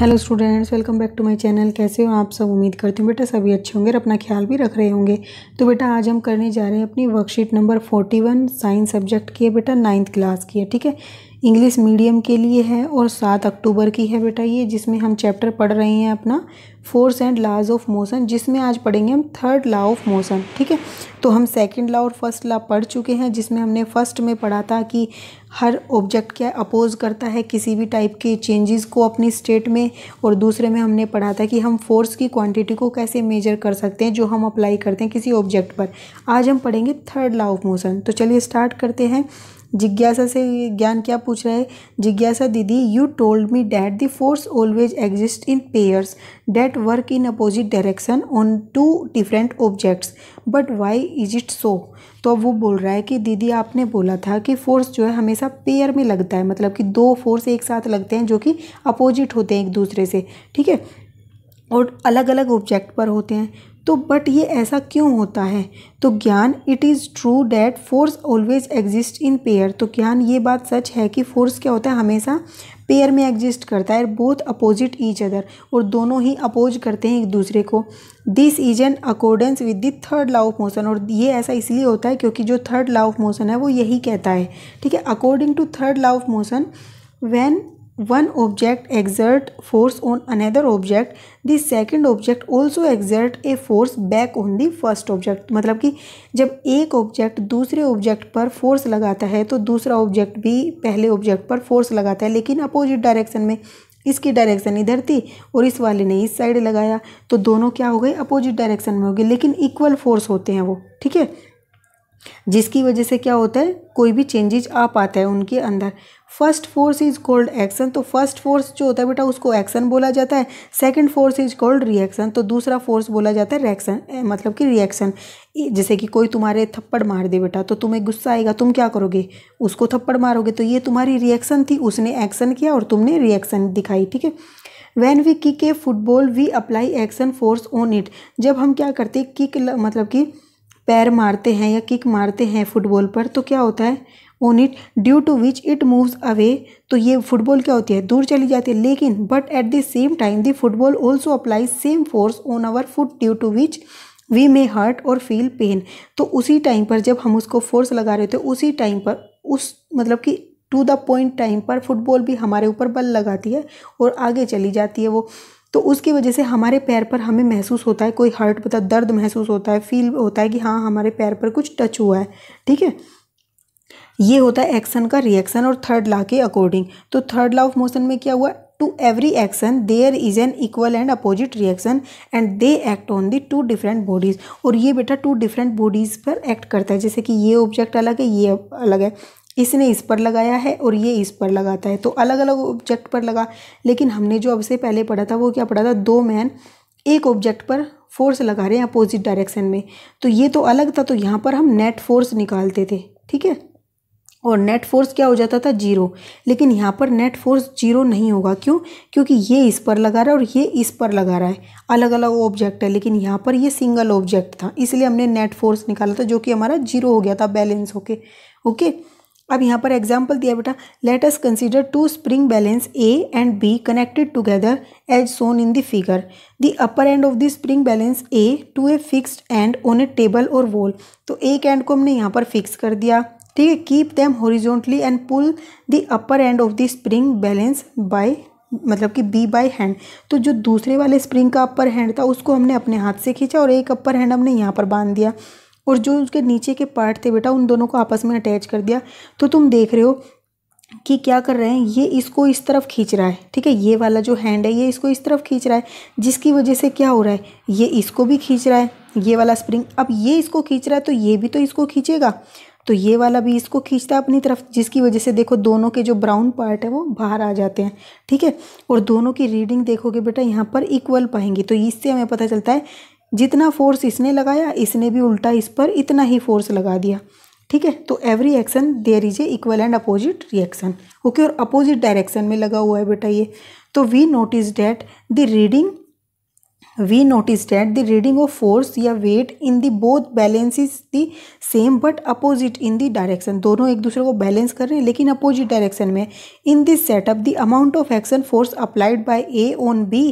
Hello students welcome back to my channel कैसे हो आप सब उम्मीद करती हूँ बेटा सभी अच्छे होंगे और अपना ख्याल भी रख रहे होंगे तो बेटा आज हम करने जा रहे हैं अपनी worksheet number forty one science subject की है बेटा नाइन्थ क्लास की है ठीक है इंग्लिश मीडियम के लिए है और सात अक्टूबर की है बेटा ये जिसमें हम चैप्टर पढ़ रहे हैं अपना force and laws of motion जिसमें आज पढ़ेंगे हम थर्ड लॉ ऑफ मोशन ठीक है तो हम सेकंड लॉ और फर्स्ट लॉ पढ़ चुके हैं जिसमें हमने फर्स्ट में पढ़ा था कि हर ऑब्जेक्ट क्या अपोज करता है किसी भी टाइप के चेंजेस को अपनी स्टेट में और दूसरे में हमने पढ़ा था कि हम फोर्स की क्वांटिटी को कैसे मेजर कर सकते हैं जो हम अप्लाई करते हैं किसी ऑब्जेक्ट पर आज हम पढ़ेंगे थर्ड लॉ ऑफ मोशन तो चलिए स्टार्ट करते हैं जिज्ञासा से ज्ञान क्या पूछ रहा है जिज्ञासा दीदी you told me that the force always exist in pairs that work in opposite direction on two different objects but why is it so तो अब वो बोल रहा है कि दीदी आपने बोला था कि फोर्स जो है हमेशा पेयर में लगता है मतलब कि दो फोर्स एक साथ लगते हैं जो कि अपोजिट होते हैं एक दूसरे से ठीक है और अलग अलग ऑब्जेक्ट पर होते हैं तो बट ये ऐसा क्यों होता है तो Gyan it is true that force always exist in pair तो ज्ञान ये बात सच है कि फोर्स क्या होता है हमेशा पेयर में एग्जिस्ट करता है बोथ अपोजिट ईच अदर और दोनों ही अपोज करते हैं एक दूसरे को this is an accordance with the third law of motion और ये ऐसा इसलिए होता है क्योंकि जो थर्ड लॉ ऑफ मोशन है वो यही कहता है ठीक है according to third law of motion when one object exert force on another object the second object also exert a force back on the first object मतलब कि जब एक ऑब्जेक्ट दूसरे ऑब्जेक्ट पर फोर्स लगाता है तो दूसरा ऑब्जेक्ट भी पहले ऑब्जेक्ट पर फोर्स लगाता है लेकिन अपोजिट डायरेक्शन में इसकी डायरेक्शन इधर थी और इस वाले ने इस साइड लगाया तो दोनों क्या हो गए अपोजिट डायरेक्शन में हो गए लेकिन इक्वल फोर्स होते हैं वो ठीक है जिसकी वजह से क्या होता है कोई भी चेंजेज आ पाता है उनके अंदर first force is called action तो फर्स्ट फोर्स जो होता है बेटा उसको एक्शन बोला जाता है second force is called reaction तो दूसरा फोर्स बोला जाता है रिएक्शन मतलब कि रिएक्शन जैसे कि कोई तुम्हारे थप्पड़ मार दे बेटा तो तुम्हें गुस्सा आएगा तुम क्या करोगे उसको थप्पड़ मारोगे तो ये तुम्हारी रिएक्शन थी उसने एक्शन किया और तुमने रिएक्शन दिखाई ठीक है when we kick a football we apply action force on it जब हम क्या करते किक मतलब कि पैर मारते हैं या किक मारते हैं फुटबॉल पर तो क्या होता है on it due to which it moves away तो ये फुटबॉल क्या होती है दूर चली जाती है लेकिन but at the same time the football also apply same force on our foot due to which we may hurt और फील पेन तो उसी टाइम पर जब हम उसको फोर्स लगा रहे होते उसी टाइम पर उस मतलब कि टू द पॉइंट टाइम पर फुटबॉल भी हमारे ऊपर बल लगाती है और आगे चली जाती है वो तो उसकी वजह से हमारे पैर पर हमें महसूस होता है कोई हर्ट मतलब दर्द महसूस होता है फील होता है कि हाँ हमारे पैर पर कुछ टच हुआ है ठीक है ये होता है एक्शन का रिएक्शन और थर्ड लॉ के अकॉर्डिंग तो थर्ड लॉ ऑफ मोशन में क्या हुआ to every action there is an equal and opposite reaction and they act on the two different bodies और ये बेटा टू डिफरेंट बॉडीज पर एक्ट करता है जैसे कि ये ऑब्जेक्ट अलग है ये अलग है इसने इस पर लगाया है और ये इस पर लगाता है तो अलग अलग ऑब्जेक्ट पर लगा लेकिन हमने जो अब से पहले पढ़ा था वो क्या पढ़ा था दो मैन एक ऑब्जेक्ट पर फोर्स लगा रहे हैं अपोजिट डायरेक्शन में तो ये तो अलग था तो यहाँ पर हम नेट फोर्स निकालते थे ठीक है और नेट फोर्स क्या हो जाता था जीरो लेकिन यहाँ पर नेट फोर्स जीरो नहीं होगा क्यों क्योंकि ये इस पर लगा रहा है और ये इस पर लगा रहा है अलग अलग ऑब्जेक्ट है लेकिन यहाँ पर ये सिंगल ऑब्जेक्ट था इसलिए हमने नेट फोर्स निकाला था जो कि हमारा जीरो हो गया था बैलेंस होके ओके अब यहाँ पर एग्जाम्पल दिया बेटा let us consider two spring balance A and B connected together as shown in the figure the upper end of the spring balance A to a fixed end on a table और wall तो एक and को हमने यहाँ पर fix कर दिया ठीक है keep them horizontally and pull the upper end of the spring balance by मतलब कि बी बाय हैंड तो जो दूसरे वाले स्प्रिंग का अपर हैंड था उसको हमने अपने हाथ से खींचा और एक अपर हैंड हमने यहाँ पर बांध दिया और जो उसके नीचे के पार्ट थे बेटा उन दोनों को आपस में अटैच कर दिया तो तुम देख रहे हो कि क्या कर रहे हैं ये इसको इस तरफ खींच रहा है ठीक है ये वाला जो हैंड है ये इसको इस तरफ खींच रहा है जिसकी वजह से क्या हो रहा है ये इसको भी खींच रहा है ये वाला स्प्रिंग अब ये इसको खींच रहा है तो ये भी तो इसको खींचेगा तो ये वाला भी इसको खींचता है अपनी तरफ जिसकी वजह से देखो दोनों के जो ब्राउन पार्ट है वो बाहर आ जाते हैं ठीक है और दोनों की रीडिंग देखोगे बेटा यहाँ पर इक्वल पाएंगी तो इससे हमें पता चलता है जितना फोर्स इसने लगाया इसने भी उल्टा इस पर इतना ही फोर्स लगा दिया ठीक है तो every action there is a equal and opposite reaction okay और अपोजिट डायरेक्शन में लगा हुआ है बेटा ये तो we notice that the reading we notice that the reading of force या weight in the both balances the same but opposite in the direction दोनों एक दूसरे को बैलेंस कर रहे हैं लेकिन अपोजिट डायरेक्शन में in this setup the amount of action force applied by A on B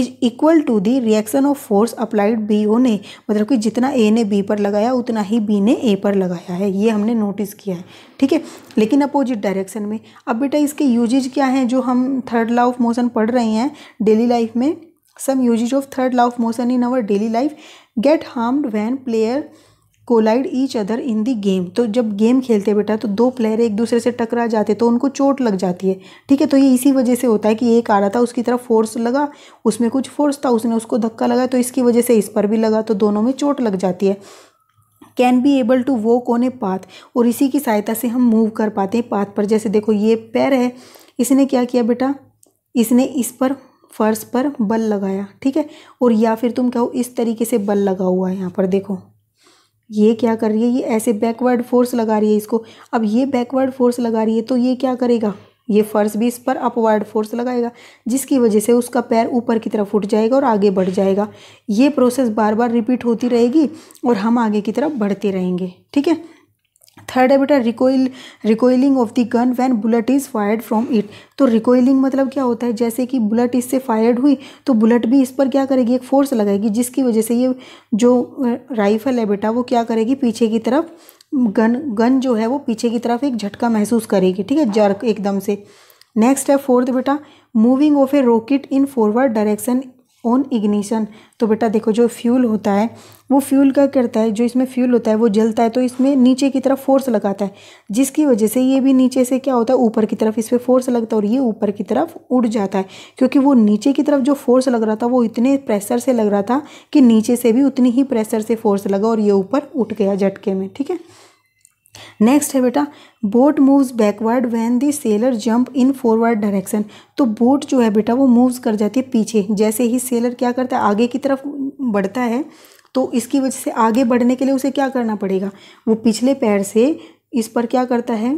is equal to the reaction of force applied B on A मतलब कि जितना ए ने बी पर लगाया उतना ही बी ने ए पर लगाया है ये हमने नोटिस किया है ठीक है लेकिन अपोजिट डायरेक्शन में अब बेटा इसके यूजेज क्या हैं जो हम थर्ड लॉ ऑफ मोशन पढ़ रहे हैं डेली लाइफ में Some usage of third law of motion in our daily life get harmed when player collide each other in the game तो जब गेम खेलते हैं बेटा तो दो प्लेयर एक दूसरे से टकरा जाते तो उनको चोट लग जाती है ठीक है तो ये इसी वजह से होता है कि एक आ रहा था उसकी तरफ फोर्स लगा उसमें कुछ फोर्स था उसने उसको धक्का लगा तो इसकी वजह से इस पर भी लगा तो दोनों में चोट लग जाती है can be able to walk on a path और इसी की सहायता से हम मूव कर पाते हैं पाथ पर जैसे देखो ये पैर है इसने क्या किया बेटा इसने इस पर फर्श पर बल लगाया ठीक है और या फिर तुम कहो इस तरीके से बल लगा हुआ है यहाँ पर देखो ये क्या कर रही है ये ऐसे बैकवर्ड फोर्स लगा रही है इसको अब ये बैकवर्ड फोर्स लगा रही है तो ये क्या करेगा ये फर्श भी इस पर अपवर्ड फोर्स लगाएगा जिसकी वजह से उसका पैर ऊपर की तरफ उठ जाएगा और आगे बढ़ जाएगा ये प्रोसेस बार बार रिपीट होती रहेगी और हम आगे की तरफ बढ़ते रहेंगे ठीक है थर्ड है बेटा recoil recoiling of the gun when bullet is fired from it तो रिकोइलिंग मतलब क्या होता है जैसे कि बुलेट इससे फायर्ड हुई तो बुलेट भी इस पर क्या करेगी एक फोर्स लगाएगी जिसकी वजह से ये जो राइफल है बेटा वो क्या करेगी पीछे की तरफ गन गन जो है वो पीछे की तरफ एक झटका महसूस करेगी ठीक है जर्क एकदम से नेक्स्ट है फोर्थ बेटा moving of a rocket in forward direction on ignition तो बेटा देखो जो फ्यूल होता है वो फ्यूल क्या करता है जो इसमें फ्यूल होता है वो जलता है तो इसमें नीचे की तरफ फोर्स लगाता है जिसकी वजह से ये भी नीचे से क्या होता है ऊपर की तरफ इस पर फोर्स लगता है और ये ऊपर की तरफ उड़ जाता है क्योंकि वो नीचे की तरफ जो फोर्स लग रहा था वो इतने प्रेशर से लग रहा था कि नीचे से भी उतनी ही प्रेशर से फोर्स लगा और ये ऊपर उठ गया झटके में ठीक है नेक्स्ट है बेटा boat moves backward when the sailor jump in forward direction तो बोट जो है बेटा वो मूव्स कर जाती है पीछे जैसे ही सेलर क्या करता है आगे की तरफ बढ़ता है तो इसकी वजह से आगे बढ़ने के लिए उसे क्या करना पड़ेगा वो पिछले पैर से इस पर क्या करता है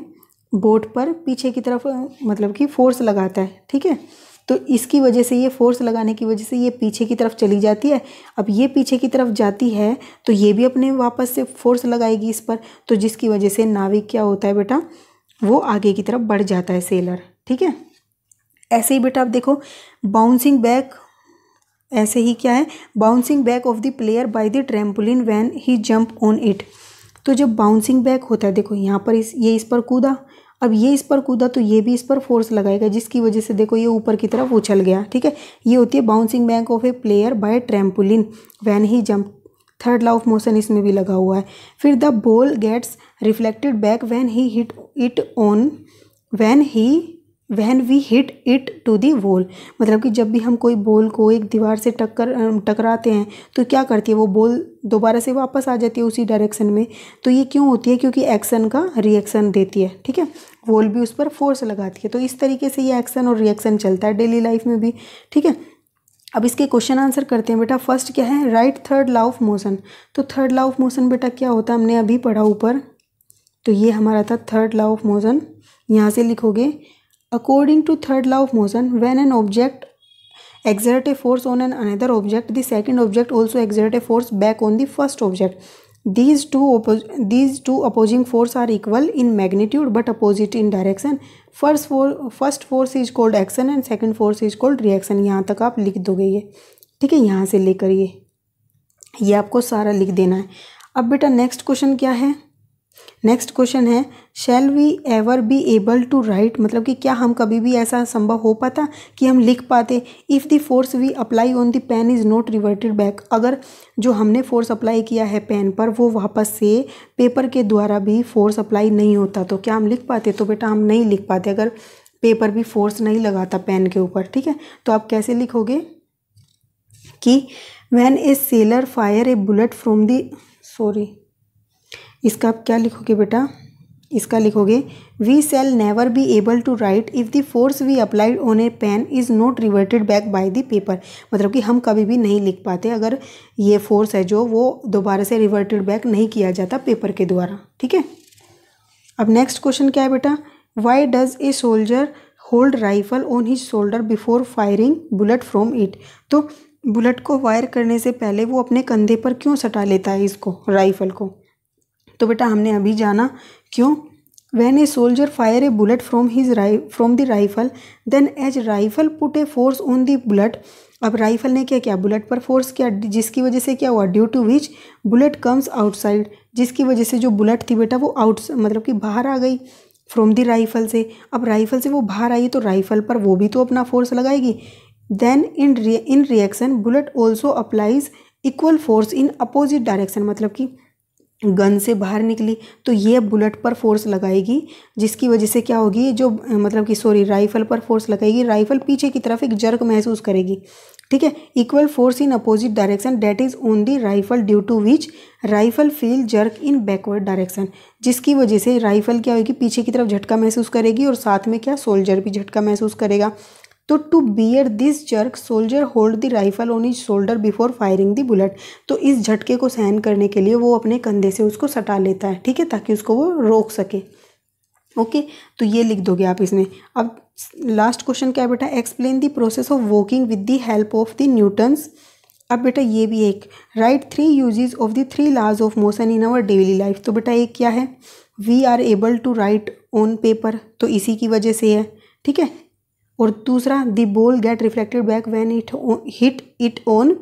बोट पर पीछे की तरफ मतलब कि फोर्स लगाता है ठीक है तो इसकी वजह से ये फोर्स लगाने की वजह से ये पीछे की तरफ चली जाती है अब ये पीछे की तरफ जाती है तो ये भी अपने वापस से फोर्स लगाएगी इस पर तो जिसकी वजह से नाविक क्या होता है बेटा वो आगे की तरफ बढ़ जाता है सेलर ठीक है ऐसे ही बेटा आप देखो बाउंसिंग बैक ऐसे ही क्या है bouncing back of the player by the trampoline when he jump on it तो जब बाउंसिंग बैक होता है देखो यहाँ पर इस ये इस पर कूदा अब ये इस पर कूदा तो ये भी इस पर फोर्स लगाएगा जिसकी वजह से देखो ये ऊपर की तरफ उछल गया ठीक है ये होती है bouncing bank of a player by trampoline when he jump third law of motion इसमें भी लगा हुआ है फिर the ball gets reflected back when he hit it on when he when we hit it to the wall मतलब कि जब भी हम कोई बॉल को एक दीवार से टक्कर टकराते हैं तो क्या करती है वो बॉल दोबारा से वापस आ जाती है उसी डायरेक्शन में तो ये क्यों होती है क्योंकि एक्शन का रिएक्शन देती है ठीक है वॉल भी उस पर फोर्स लगाती है तो इस तरीके से ये एक्शन और रिएक्शन चलता है डेली लाइफ में भी ठीक है अब इसके क्वेश्चन आंसर करते हैं बेटा फर्स्ट क्या है right third law of motion तो थर्ड लॉ ऑफ मोशन बेटा क्या होता है हमने अभी पढ़ा ऊपर तो ये हमारा था थर्ड लॉ ऑफ मोशन यहाँ से लिखोगे According to third law of motion, when an object exert a force on an another object, the second object also exert a force back on the first object. These two, these two opposing force are equal in magnitude but opposite in direction. First, for first force is called action and second force is called reaction. यहाँ तक आप लिख दोगे ये ठीक है यहाँ से लेकर ये ये आपको सारा लिख देना है अब बेटा नेक्स्ट क्वेश्चन क्या है नेक्स्ट क्वेश्चन है shall we ever be able to write मतलब कि क्या हम कभी भी ऐसा संभव हो पाता कि हम लिख पाते if the force we apply on the pen is not reverted back अगर जो हमने फोर्स अप्लाई किया है पेन पर वो वापस से पेपर के द्वारा भी फोर्स अप्लाई नहीं होता तो क्या हम लिख पाते तो बेटा हम नहीं लिख पाते अगर पेपर भी फोर्स नहीं लगाता पेन के ऊपर ठीक है तो आप कैसे लिखोगे कि when a sailor fire a bullet from the sorry इसका आप क्या लिखोगे बेटा इसका लिखोगे we shall never be able to write if the force we applied on a pen is not reverted back by the paper मतलब कि हम कभी भी नहीं लिख पाते अगर ये फोर्स है जो वो दोबारा से रिवर्टेड बैक नहीं किया जाता पेपर के द्वारा ठीक है अब नेक्स्ट क्वेश्चन क्या है बेटा why does a soldier hold rifle on his shoulder before firing bullet from it तो बुलेट को वायर करने से पहले वो अपने कंधे पर क्यों सटा लेता है इसको राइफल को तो बेटा हमने अभी जाना क्यों when a soldier fire a bullet from his राइ from the rifle then as rifle put a force on the bullet अब राइफल ने क्या किया बुलेट पर फोर्स किया जिसकी वजह से क्या हुआ due to which bullet comes outside जिसकी वजह से जो बुलेट थी बेटा वो आउट मतलब कि बाहर आ गई फ्रॉम दी राइफल से अब राइफल से वो बाहर आई तो राइफल पर वो भी तो अपना फोर्स लगाएगी then in in reaction bullet also applies equal force in opposite direction मतलब कि गन से बाहर निकली तो ये बुलेट पर फोर्स लगाएगी जिसकी वजह से क्या होगी जो मतलब कि सॉरी राइफल पर फोर्स लगाएगी राइफल पीछे की तरफ एक जर्क महसूस करेगी ठीक है equal force in opposite direction that is on the rifle due to which rifle feel jerk in backward direction जिसकी वजह से राइफल क्या होगी पीछे की तरफ झटका महसूस करेगी और साथ में क्या सोल्जर भी झटका महसूस करेगा तो to bear this jerk soldier hold the rifle on his shoulder before firing the bullet तो इस झटके को सहन करने के लिए वो अपने कंधे से उसको सटा लेता है ठीक है ताकि उसको वो रोक सके ओके तो ये लिख दोगे आप इसमें अब लास्ट क्वेश्चन क्या है बेटा explain the process of walking with the help of the Newton's अब बेटा ये भी एक write three uses of the three laws of motion in our daily life तो बेटा एक क्या है we are able to write on paper तो इसी की वजह से है ठीक है और दूसरा the ball get reflected back when it hit it on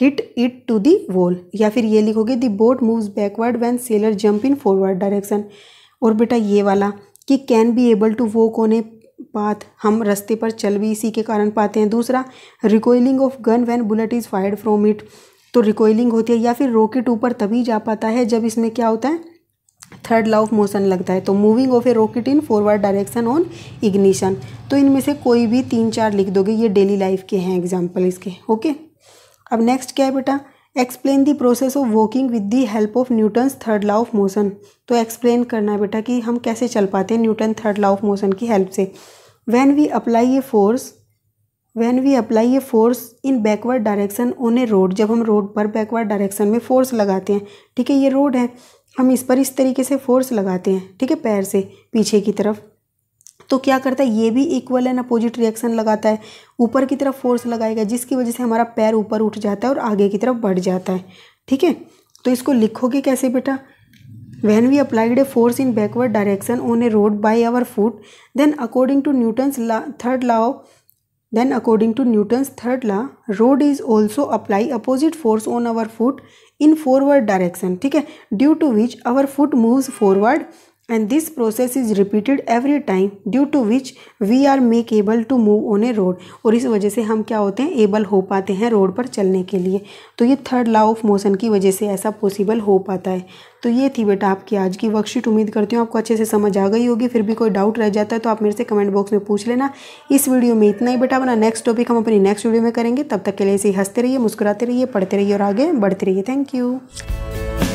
hit it to the wall या फिर ये लिखोगे the boat moves backward when sailor jump in forward direction और बेटा ये वाला कि can be able to walk on a path हम रास्ते पर चल भी इसी के कारण पाते हैं दूसरा recoiling of gun when bullet is fired from it तो रिकॉइलिंग होती है या फिर रॉकेट ऊपर तभी जा पाता है जब इसमें क्या होता है थर्ड लॉ ऑफ मोशन लगता है तो moving of a rocket in forward direction on ignition तो इनमें से कोई भी तीन चार लिख दोगे ये डेली लाइफ के हैं एग्जाम्पल इसके ओके अब नेक्स्ट क्या है बेटा explain the process of walking with the help of Newton's third law of motion तो एक्सप्लेन करना है बेटा कि हम कैसे चल पाते हैं Newton third law of motion की हेल्प से when we apply a force when we apply a force in backward direction on a road जब हम रोड पर बैकवर्ड डायरेक्शन में फोर्स लगाते हैं ठीक है ये रोड है हम इस पर इस तरीके से फोर्स लगाते हैं ठीक है पैर से पीछे की तरफ तो क्या करता है ये भी इक्वल एंड अपोजिट रिएक्शन लगाता है ऊपर की तरफ फोर्स लगाएगा जिसकी वजह से हमारा पैर ऊपर उठ जाता है और आगे की तरफ बढ़ जाता है ठीक है तो इसको लिखोगे कैसे बेटा when we applied a force in backward direction on a road by our foot then according to Newton's law third law Then according to Newton's third law, road is also apply opposite force on our foot in forward direction. ठीक है Due to which our foot moves forward and this process is repeated every time due to which we are make able to move on a road और इस वजह से हम क्या होते हैं एबल हो पाते हैं रोड पर चलने के लिए तो ये थर्ड लॉ ऑफ मोशन की वजह से ऐसा पॉसिबल हो पाता है तो ये थी बेटा आपकी आज की वर्कशीट उम्मीद करती हूँ आपको अच्छे से समझ आ गई होगी फिर भी कोई डाउट रह जाता है तो आप मेरे से कमेंट बॉक्स में पूछ लेना इस वीडियो में इतना ही बेटा अपना नेक्स्ट टॉपिक हम अपनी नेक्स्ट वीडियो में करेंगे तब तक के लिए ऐसे ही हंसते रहिए मुस्कुराते रहिए पढ़ते रहिए और आगे बढ़ते रहिए थैंक यू